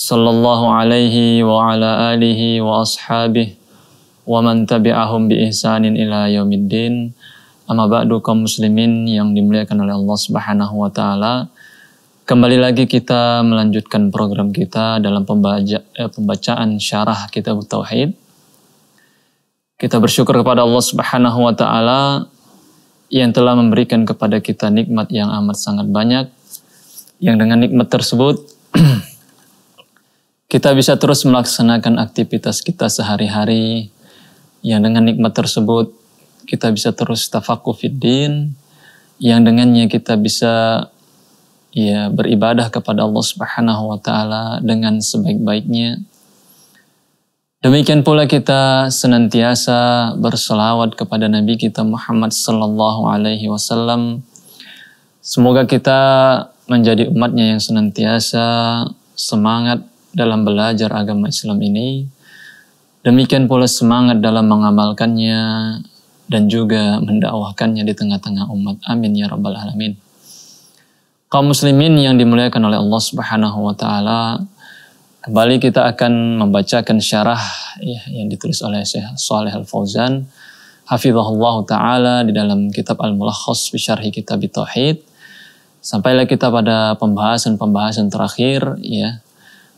sallallahu alaihi wa ala alihi wa ashabihi wa man tabi'ahum bi ihsanin ila yaumiddin. Amma ba'du kaum muslimin yang dimuliakan oleh Allah Subhanahu wa taala. Kembali lagi kita melanjutkan program kita dalam pembaca, eh, pembacaan syarah kitab tauhid. Kita bersyukur kepada Allah Subhanahu wa taala yang telah memberikan kepada kita nikmat yang amat sangat banyak yang dengan nikmat tersebut Kita bisa terus melaksanakan aktivitas kita sehari-hari yang dengan nikmat tersebut kita bisa terus tafakufidin fiddin yang dengannya kita bisa ya beribadah kepada Allah Subhanahu wa taala dengan sebaik-baiknya. Demikian pula kita senantiasa berselawat kepada Nabi kita Muhammad sallallahu alaihi wasallam. Semoga kita menjadi umatnya yang senantiasa semangat dalam belajar agama Islam ini, demikian pula semangat dalam mengamalkannya dan juga mendakwahkannya di tengah-tengah umat. Amin ya rabbal alamin. Kaum muslimin yang dimuliakan oleh Allah Subhanahu wa taala, kembali kita akan membacakan syarah ya, yang ditulis oleh Syekh Saleh Al Fauzan hafizahullah taala di dalam kitab Al Mulakhas fi Syarhi Kitab Tauhid. Sampailah kita pada pembahasan-pembahasan terakhir ya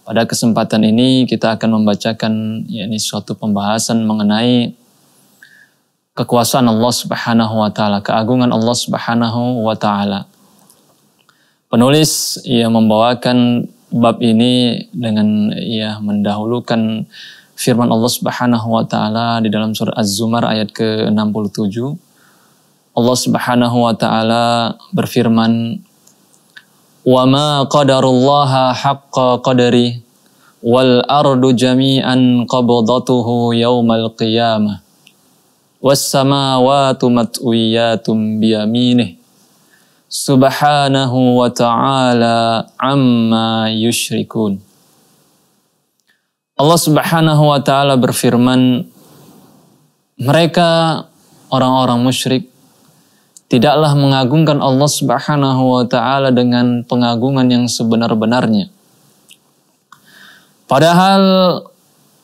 pada kesempatan ini kita akan membacakan yakni suatu pembahasan mengenai kekuasaan Allah Subhanahu wa taala, keagungan Allah Subhanahu wa taala. Penulis ia membawakan bab ini dengan ia mendahulukan firman Allah Subhanahu wa taala di dalam surah Az-Zumar ayat ke-67. Allah Subhanahu wa taala berfirman wa ma qadarullaha qadari wal ardu jami'an qabdatuhu yaumal qiyamah was samawati matwiyatum biyaminih subhanahu wa Allah subhanahu wa ta'ala berfirman mereka orang-orang musyrik tidaklah mengagungkan Allah Subhanahu wa taala dengan pengagungan yang sebenar-benarnya. Padahal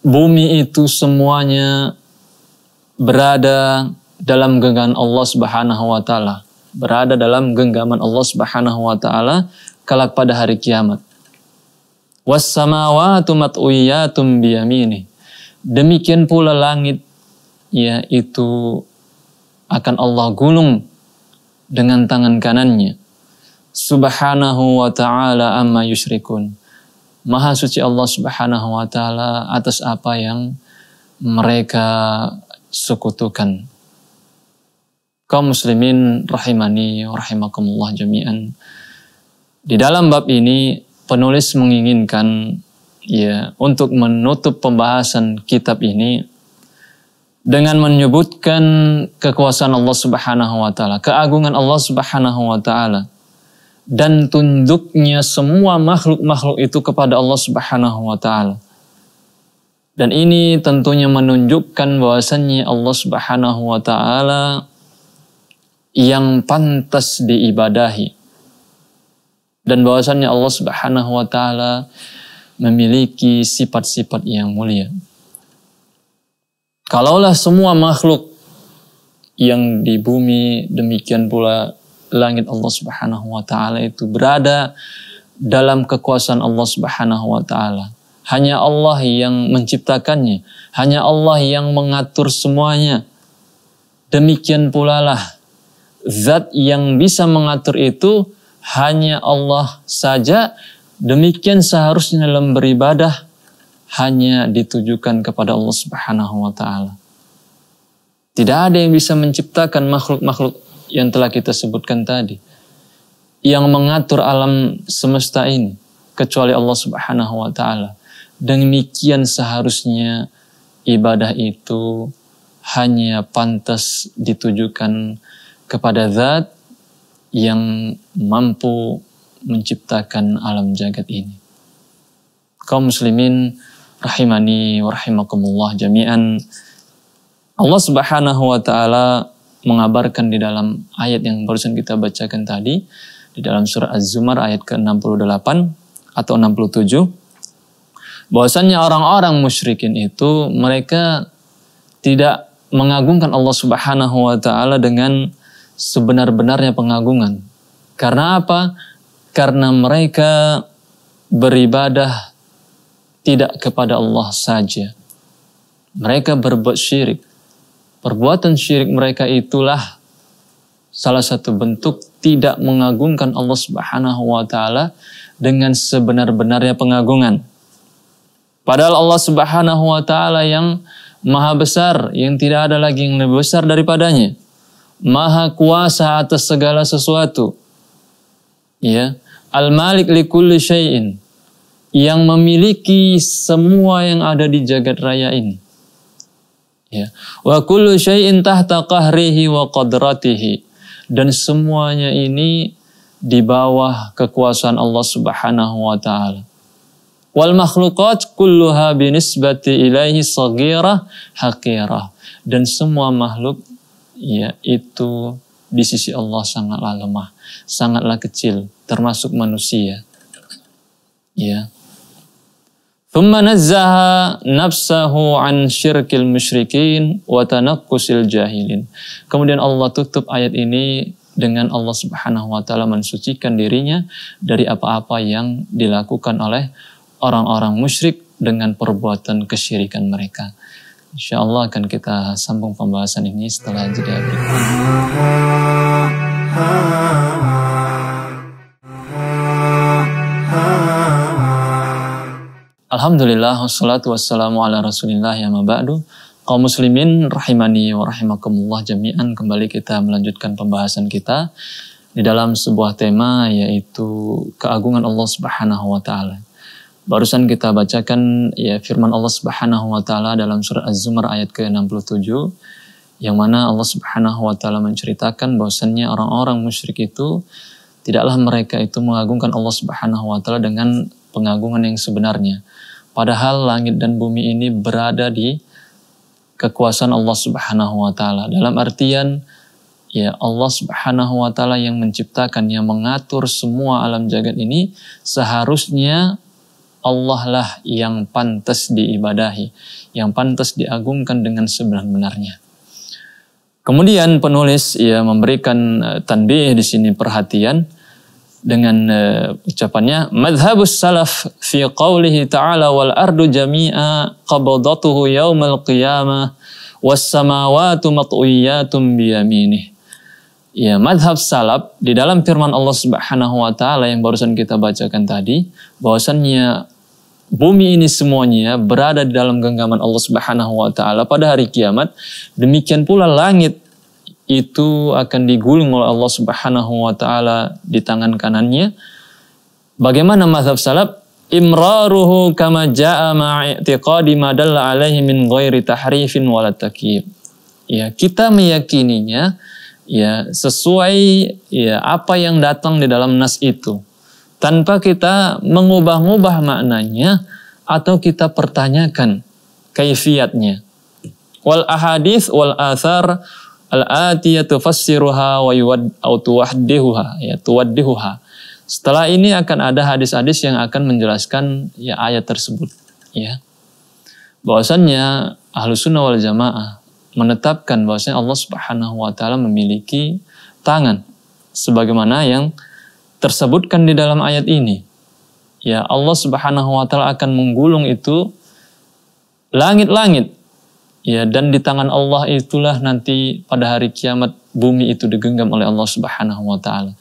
bumi itu semuanya berada dalam genggaman Allah Subhanahu wa taala, berada dalam genggaman Allah Subhanahu wa taala kelak pada hari kiamat. Was samawati matwiyatun biyamini. Demikian pula langit yaitu akan Allah gulung dengan tangan kanannya. Subhanahu wa ta'ala amma yushrikun. Maha suci Allah subhanahu wa ta'ala atas apa yang mereka sekutukan. Kaum muslimin rahimani rahimakumullah jami'an. Di dalam bab ini penulis menginginkan ya untuk menutup pembahasan kitab ini dengan menyebutkan kekuasaan Allah Subhanahu wa taala, keagungan Allah Subhanahu wa taala dan tunduknya semua makhluk-makhluk itu kepada Allah Subhanahu wa taala. Dan ini tentunya menunjukkan bahwasannya Allah Subhanahu wa taala yang pantas diibadahi. Dan bahwasannya Allah Subhanahu wa taala memiliki sifat-sifat yang mulia. Kalaulah semua makhluk yang di bumi demikian pula langit Allah Subhanahu wa taala itu berada dalam kekuasaan Allah Subhanahu wa taala. Hanya Allah yang menciptakannya, hanya Allah yang mengatur semuanya. Demikian pula lah zat yang bisa mengatur itu hanya Allah saja. Demikian seharusnya dalam beribadah hanya ditujukan kepada Allah Subhanahu wa taala. Tidak ada yang bisa menciptakan makhluk-makhluk yang telah kita sebutkan tadi yang mengatur alam semesta ini kecuali Allah Subhanahu wa taala. Demikian seharusnya ibadah itu hanya pantas ditujukan kepada zat yang mampu menciptakan alam jagat ini. Kaum muslimin rahimani wa rahimakumullah jami'an. Allah Subhanahu wa taala mengabarkan di dalam ayat yang barusan kita bacakan tadi di dalam surah Az-Zumar ayat ke-68 atau 67 bahwasannya orang-orang musyrikin itu mereka tidak mengagungkan Allah Subhanahu wa taala dengan sebenar-benarnya pengagungan. Karena apa? Karena mereka beribadah tidak kepada Allah saja. Mereka berbuat syirik. Perbuatan syirik mereka itulah salah satu bentuk tidak mengagungkan Allah Subhanahu wa taala dengan sebenar-benarnya pengagungan. Padahal Allah Subhanahu wa taala yang maha besar, yang tidak ada lagi yang lebih besar daripadanya. Maha kuasa atas segala sesuatu. Ya, Al-Malik li kulli syai'in yang memiliki semua yang ada di jagat raya ini. Ya. Wa kullu syai'in tahta qahrihi wa qadratihi. Dan semuanya ini di bawah kekuasaan Allah Subhanahu wa taala. Wal makhluqat kulluha binisbati ilaihi saghirah haqirah. Dan semua makhluk ya itu di sisi Allah sangatlah lemah, sangatlah kecil, termasuk manusia. Ya. Thumma nazzaha nafsahu an syirkil musyrikin wa tanakkusil jahilin. Kemudian Allah tutup ayat ini dengan Allah Subhanahu wa taala mensucikan dirinya dari apa-apa yang dilakukan oleh orang-orang musyrik dengan perbuatan kesyirikan mereka. insyaallah akan kita sambung pembahasan ini setelah jeda berikut. Alhamdulillah wassalatu wassalamu ala rasulillah ya mabadu. Kaum muslimin rahimani wa rahimakumullah jami'an kembali kita melanjutkan pembahasan kita di dalam sebuah tema yaitu keagungan Allah Subhanahu wa taala. Barusan kita bacakan ya firman Allah Subhanahu wa taala dalam surat Az-Zumar ayat ke-67 yang mana Allah Subhanahu wa taala menceritakan bahwasannya orang-orang musyrik itu tidaklah mereka itu mengagungkan Allah Subhanahu wa taala dengan pengagungan yang sebenarnya Padahal langit dan bumi ini berada di kekuasaan Allah Subhanahu wa taala. Dalam artian ya Allah Subhanahu wa taala yang menciptakan, yang mengatur semua alam jagat ini seharusnya Allah lah yang pantas diibadahi, yang pantas diagungkan dengan sebenar-benarnya. Kemudian penulis ya memberikan eh, tanbih di sini perhatian dengan uh, ucapannya madhabus salaf fi qawlihi ta'ala wal ardu jami'a qabadatuhu Yawmal qiyamah was samawatu mat'uyatum biyaminih ya madhab salaf di dalam firman Allah Subhanahu wa taala yang barusan kita bacakan tadi bahwasannya bumi ini semuanya berada di dalam genggaman Allah Subhanahu wa taala pada hari kiamat demikian pula langit itu akan digulung oleh Allah Subhanahu wa taala di tangan kanannya. Bagaimana mazhab salaf? Imraruhu kama jaa ma'i'tiqadi ma dalla alaihi min ghairi tahrifin wala takyib. Ya, kita meyakininya ya sesuai ya apa yang datang di dalam nas itu tanpa kita mengubah-ubah maknanya atau kita pertanyakan kaifiatnya. Wal ahadis wal athar Al-atiyatu fassiruha wa yuwad au tuwaddihuha ya tuwaddihuha. Setelah ini akan ada hadis-hadis yang akan menjelaskan ya ayat tersebut ya. Bahwasannya Ahlus Sunnah wal Jamaah menetapkan bahwasanya Allah Subhanahu wa taala memiliki tangan sebagaimana yang tersebutkan di dalam ayat ini. Ya Allah Subhanahu wa taala akan menggulung itu langit-langit Ya, dan di tangan Allah itulah nanti pada hari kiamat bumi itu digenggam oleh Allah Subhanahu wa taala.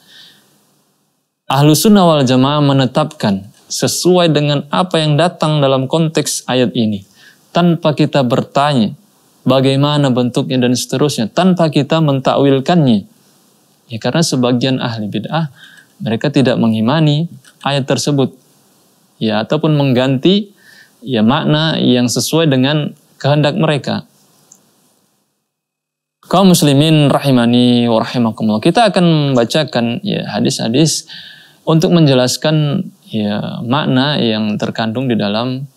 Ahlu sunnah wal jamaah menetapkan sesuai dengan apa yang datang dalam konteks ayat ini. Tanpa kita bertanya bagaimana bentuknya dan seterusnya. Tanpa kita mentakwilkannya. Ya karena sebagian ahli bid'ah mereka tidak mengimani ayat tersebut. Ya ataupun mengganti ya makna yang sesuai dengan kehendak mereka. Kaum muslimin rahimani wa rahimakumullah. Kita akan membacakan ya hadis-hadis untuk menjelaskan ya makna yang terkandung di dalam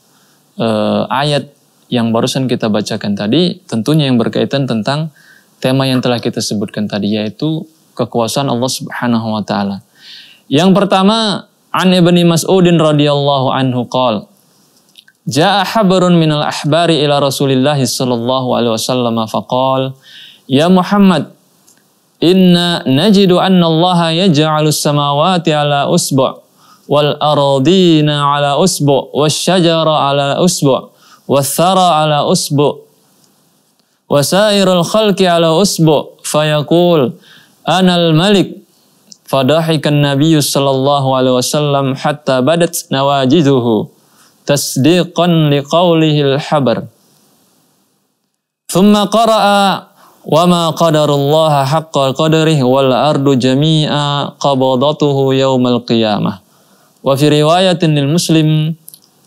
uh, ayat yang barusan kita bacakan tadi, tentunya yang berkaitan tentang tema yang telah kita sebutkan tadi yaitu kekuasaan Allah Subhanahu wa taala. Yang pertama, an Ibni Mas'udin radhiyallahu anhu qala جاء حبر من الأحبار إلى رسول الله صلى الله عليه وسلم فقال يا محمد إنا نجد أن الله يجعل السماوات على أسبع والأراضين على أسبع والشجر على أسبع والثرى على أسبع وسائر الخلق على أسبع فيقول أنا الملك فضحك النبي صلى الله عليه وسلم حتى بدت نواجذه tasdiqan liqaulihil habar. Thumma qara'a wa ma qadarullaha haqqa qadarih wal ardu jami'a qabadatuhu yaumal qiyamah. Wa fi riwayatin lil muslim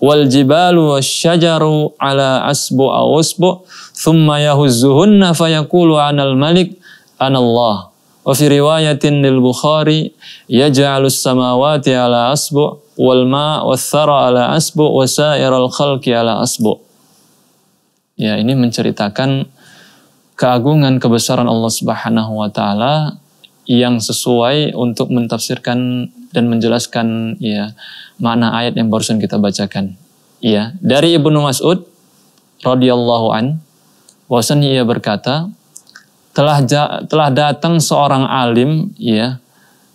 wal jibalu wasyajaru ala asbu aw usbu thumma yahuzzuhunna fayaqulu anal malik anallah. Wa fi riwayatin lil bukhari yaj'alus samawati ala asbu' wal ma ala asbu wa sa'iral khalqi ala asbu. Ya, ini menceritakan keagungan kebesaran Allah Subhanahu wa taala yang sesuai untuk mentafsirkan dan menjelaskan ya makna ayat yang barusan kita bacakan. Ya, dari Ibnu Mas'ud radhiyallahu an bahwasanya ia berkata, telah ja, telah datang seorang alim ya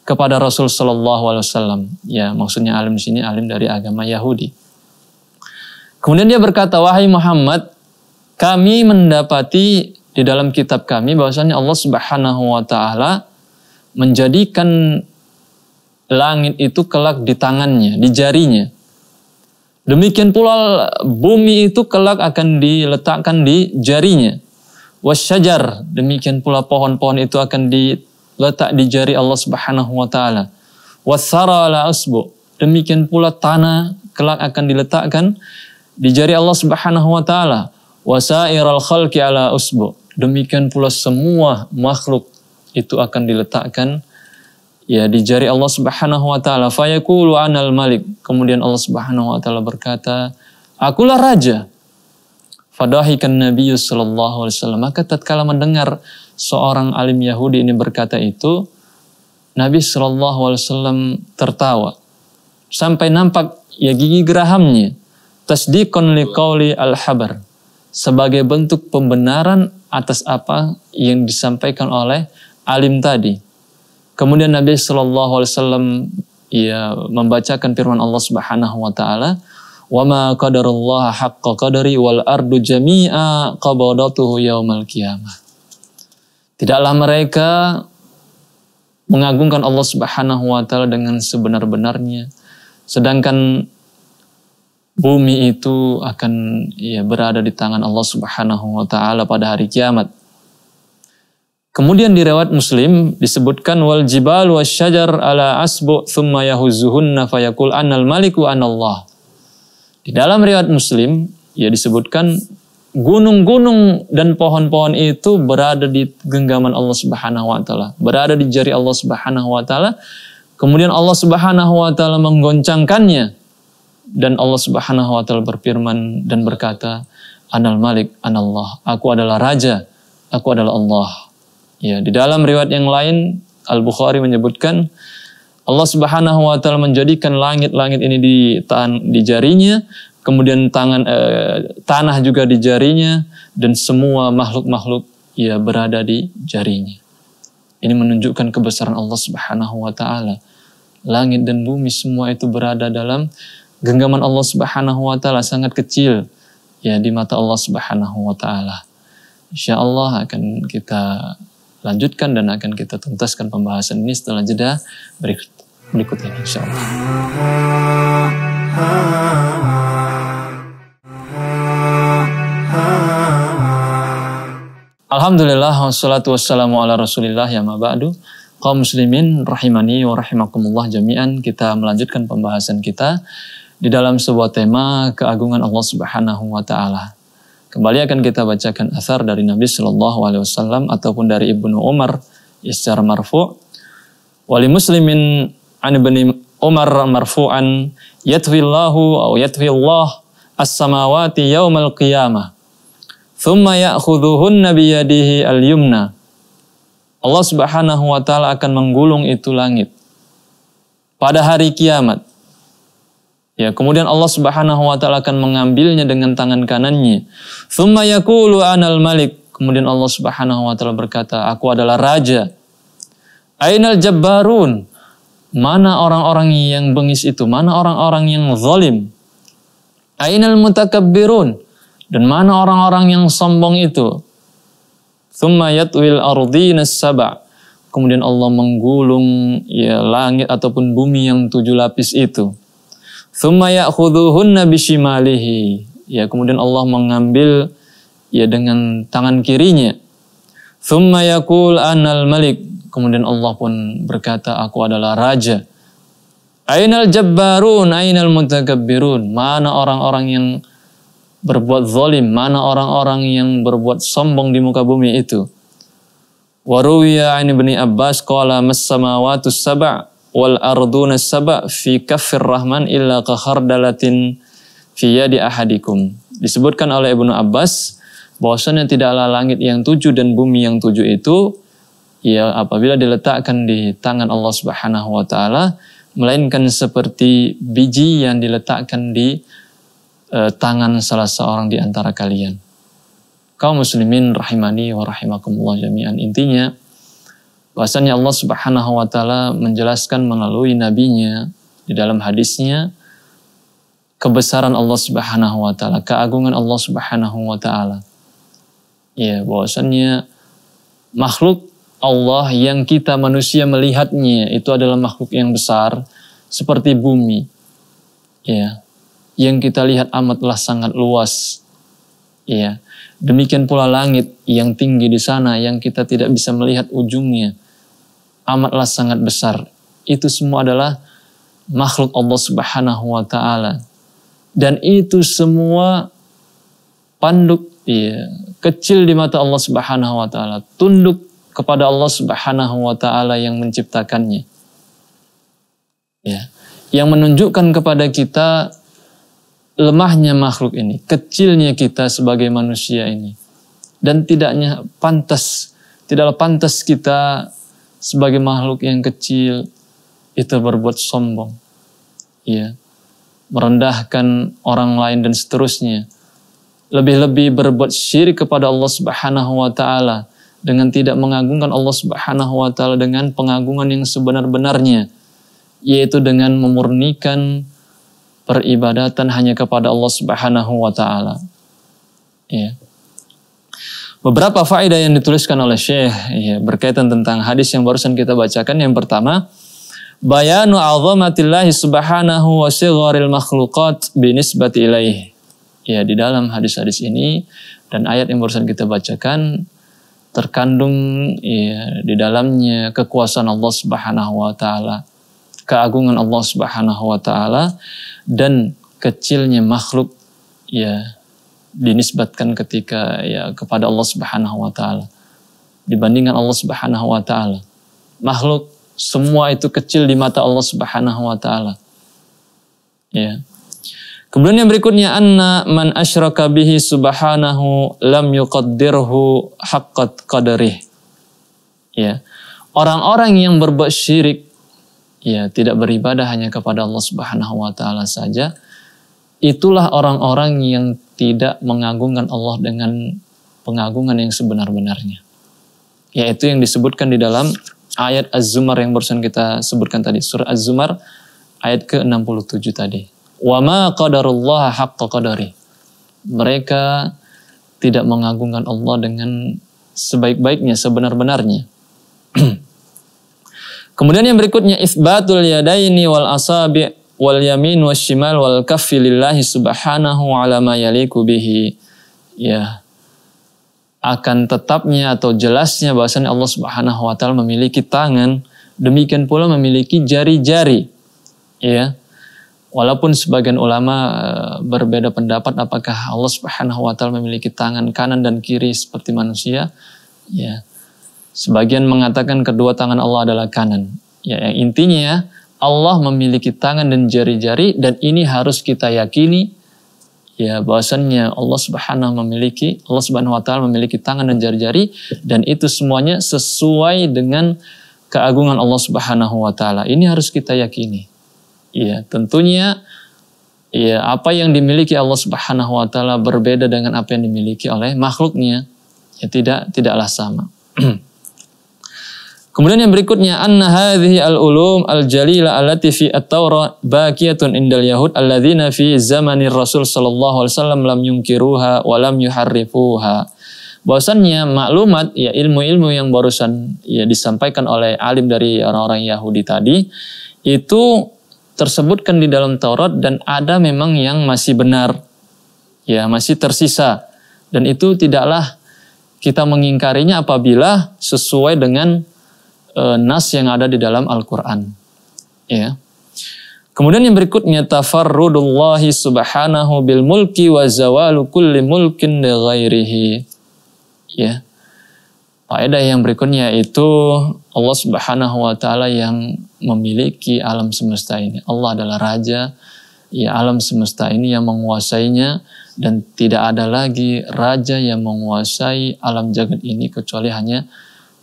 kepada Rasul Shallallahu Alaihi Wasallam. Ya, maksudnya alim di sini alim dari agama Yahudi. Kemudian dia berkata, wahai Muhammad, kami mendapati di dalam kitab kami bahwasanya Allah Subhanahu Wa Taala menjadikan langit itu kelak di tangannya, di jarinya. Demikian pula bumi itu kelak akan diletakkan di jarinya. Wasyajar, demikian pula pohon-pohon itu akan di letak di jari Allah Subhanahu wa taala. Wasara la asbu. Demikian pula tanah kelak akan diletakkan di jari Allah Subhanahu wa taala. Wasairal khalqi ala usbu. Demikian pula semua makhluk itu akan diletakkan ya di jari Allah Subhanahu wa taala fayaqulu anal malik kemudian Allah Subhanahu wa taala berkata akulah raja fadahikan nabi sallallahu alaihi wasallam maka tatkala mendengar seorang alim Yahudi ini berkata itu, Nabi Shallallahu Alaihi Wasallam tertawa sampai nampak ya gigi gerahamnya. Tasdikon liqawli al-habar. Sebagai bentuk pembenaran atas apa yang disampaikan oleh alim tadi. Kemudian Nabi Shallallahu Alaihi Wasallam ya membacakan firman Allah Subhanahu Wa Taala, "Wa قَدَرُ اللَّهَ حَقَّ قَدَرِي wal جَمِيعًا jami'a يَوْمَ الْكِيَامَةِ Tidaklah mereka mengagungkan Allah Subhanahu wa taala dengan sebenar-benarnya sedangkan bumi itu akan ya berada di tangan Allah Subhanahu wa taala pada hari kiamat. Kemudian di riwayat Muslim disebutkan wal jibal wasyajar ala asbu thumma yahuzzuhunna fayaqul anal maliku anallah. Di dalam riwayat Muslim ya disebutkan gunung-gunung dan pohon-pohon itu berada di genggaman Allah Subhanahu wa taala, berada di jari Allah Subhanahu wa taala. Kemudian Allah Subhanahu wa taala menggoncangkannya dan Allah Subhanahu wa taala berfirman dan berkata, "Anal Malik, anallah. Aku adalah raja, aku adalah Allah." Ya, di dalam riwayat yang lain Al-Bukhari menyebutkan Allah Subhanahu wa taala menjadikan langit-langit ini di di jarinya kemudian tangan eh, tanah juga di jarinya dan semua makhluk-makhluk ya berada di jarinya. Ini menunjukkan kebesaran Allah Subhanahu wa taala. Langit dan bumi semua itu berada dalam genggaman Allah Subhanahu wa taala sangat kecil ya di mata Allah Subhanahu wa taala. Insya Allah akan kita lanjutkan dan akan kita tuntaskan pembahasan ini setelah jeda berikut berikut ini insyaallah. Ah, ah, ah, Alhamdulillah wassalatu wassalamu ala Rasulillah ya ma'ba'du. Kaum muslimin rahimani wa rahimakumullah jami'an kita melanjutkan pembahasan kita di dalam sebuah tema keagungan Allah Subhanahu wa taala. Kembali akan kita bacakan asar dari Nabi Shallallahu alaihi wasallam ataupun dari Ibnu Umar secara marfu. Wali muslimin an ibni Umar marfu'an yatwi Allahu au yatwi Allah as-samawati yaumal qiyamah Thumma ya'khudhuhunna biyadihi al-yumna. Allah subhanahu wa ta'ala akan menggulung itu langit. Pada hari kiamat. Ya, kemudian Allah subhanahu wa ta'ala akan mengambilnya dengan tangan kanannya. Thumma yakulu anal malik. Kemudian Allah subhanahu wa ta'ala berkata, Aku adalah raja. Ainal jabbarun. Mana orang-orang yang bengis itu? Mana orang-orang yang zalim? Ainal mutakabbirun. Dan mana orang-orang yang sombong itu? Thumma yatwil ardinas saba. Kemudian Allah menggulung ya, langit ataupun bumi yang tujuh lapis itu. Thumma ya'khudhuhunna bishimalihi. Ya, kemudian Allah mengambil ya dengan tangan kirinya. Thumma yakul anal malik. Kemudian Allah pun berkata, aku adalah raja. Ainal jabbarun, ainal mutakabbirun. Mana orang-orang yang berbuat zalim, mana orang-orang yang berbuat sombong di muka bumi itu. Waruwiya ini bani Abbas qala mas samawati sab' wal arduna sab' fi kaffir rahman illa ka fi yadi ahadikum. Disebutkan oleh Ibnu Abbas bahwasanya tidaklah langit yang tujuh dan bumi yang tujuh itu ya apabila diletakkan di tangan Allah Subhanahu wa taala melainkan seperti biji yang diletakkan di e, tangan salah seorang di antara kalian. Kau muslimin rahimani wa rahimakumullah jami'an. Intinya, bahasanya Allah subhanahu wa ta'ala menjelaskan melalui nabinya di dalam hadisnya, kebesaran Allah subhanahu wa ta'ala, keagungan Allah subhanahu wa ta'ala. Ya, bahwasannya makhluk Allah yang kita manusia melihatnya itu adalah makhluk yang besar seperti bumi. Ya, yang kita lihat amatlah sangat luas. Iya. Demikian pula langit yang tinggi di sana yang kita tidak bisa melihat ujungnya. Amatlah sangat besar. Itu semua adalah makhluk Allah Subhanahu wa taala. Dan itu semua panduk iya, kecil di mata Allah Subhanahu wa taala, tunduk kepada Allah Subhanahu wa taala yang menciptakannya. Ya. Yang menunjukkan kepada kita lemahnya makhluk ini, kecilnya kita sebagai manusia ini, dan tidaknya pantas, tidaklah pantas kita sebagai makhluk yang kecil itu berbuat sombong, ya, merendahkan orang lain dan seterusnya. Lebih-lebih berbuat syirik kepada Allah Subhanahu wa taala dengan tidak mengagungkan Allah Subhanahu wa taala dengan pengagungan yang sebenar-benarnya yaitu dengan memurnikan peribadatan hanya kepada Allah Subhanahu wa taala. Ya. Beberapa faedah yang dituliskan oleh Syekh ya, berkaitan tentang hadis yang barusan kita bacakan. Yang pertama, bayanu azamatillahi subhanahu wa sigharil makhluqat binisbati ilaih. Ya, di dalam hadis-hadis ini dan ayat yang barusan kita bacakan terkandung ya, di dalamnya kekuasaan Allah Subhanahu wa taala keagungan Allah Subhanahu wa taala dan kecilnya makhluk ya dinisbatkan ketika ya kepada Allah Subhanahu wa taala dibandingkan Allah Subhanahu wa taala. Makhluk semua itu kecil di mata Allah Subhanahu wa taala. Ya. Kemudian yang berikutnya anna man asyraka bihi subhanahu lam yuqaddirhu haqqat qadarih. Ya. Orang-orang yang berbuat syirik ya tidak beribadah hanya kepada Allah Subhanahu wa taala saja, itulah orang-orang yang tidak mengagungkan Allah dengan pengagungan yang sebenar-benarnya. Yaitu yang disebutkan di dalam ayat Az-Zumar yang barusan kita sebutkan tadi, surah Az-Zumar ayat ke-67 tadi. Wa ma qadarullah haqqa qadari. Mereka tidak mengagungkan Allah dengan sebaik-baiknya, sebenar-benarnya. Kemudian yang berikutnya isbatul yadaini wal asabi wal yamin wal shimal wal kaffi lillahi subhanahu ala ma yaliku bihi. Ya. Akan tetapnya atau jelasnya bahasanya Allah Subhanahu wa taala memiliki tangan, demikian pula memiliki jari-jari. Ya. Walaupun sebagian ulama eh, berbeda pendapat apakah Allah Subhanahu wa taala memiliki tangan kanan dan kiri seperti manusia, ya. Sebagian mengatakan kedua tangan Allah adalah kanan. Ya, yang intinya ya, Allah memiliki tangan dan jari-jari dan ini harus kita yakini ya bahwasannya Allah Subhanahu memiliki Allah Subhanahu wa taala memiliki tangan dan jari-jari dan itu semuanya sesuai dengan keagungan Allah Subhanahu wa taala. Ini harus kita yakini. Ya, tentunya ya apa yang dimiliki Allah Subhanahu wa taala berbeda dengan apa yang dimiliki oleh makhluknya. Ya tidak tidaklah sama. Kemudian yang berikutnya anna hadhihi al-ulum al-jalila allati fi at-Taurah baqiyatun indal yahud alladzina fi zamanir Rasul sallallahu alaihi wasallam lam yunkiruha wa lam yuharrifuha. Bahwasannya maklumat ya ilmu-ilmu yang barusan ya disampaikan oleh alim dari orang-orang Yahudi tadi itu tersebutkan di dalam Taurat dan ada memang yang masih benar ya masih tersisa dan itu tidaklah kita mengingkarinya apabila sesuai dengan e, nas yang ada di dalam Al-Quran. Ya. Kemudian yang berikutnya tafarrudullahi subhanahu bil mulki wa zawalu kulli mulkin li ghairihi. Ya. Faedah yang berikutnya itu Allah Subhanahu wa taala yang memiliki alam semesta ini. Allah adalah raja ya alam semesta ini yang menguasainya dan tidak ada lagi raja yang menguasai alam jagat ini kecuali hanya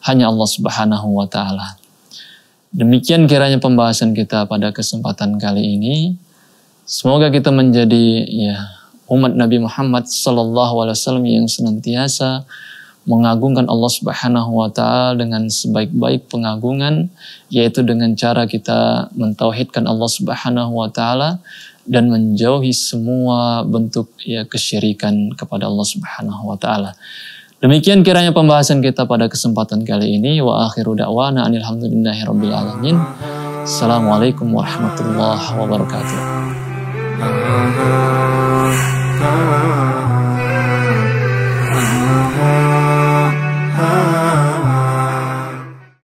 hanya Allah Subhanahu wa taala. Demikian kiranya pembahasan kita pada kesempatan kali ini. Semoga kita menjadi ya umat Nabi Muhammad sallallahu alaihi wasallam yang senantiasa mengagungkan Allah Subhanahu wa taala dengan sebaik-baik pengagungan yaitu dengan cara kita mentauhidkan Allah Subhanahu wa taala dan menjauhi semua bentuk ya kesyirikan kepada Allah Subhanahu wa taala. Demikian kiranya pembahasan kita pada kesempatan kali ini. Wa akhiru da'wana anilhamdulillahi rabbil alamin. Assalamualaikum warahmatullahi wabarakatuh. Ah, ah, ah,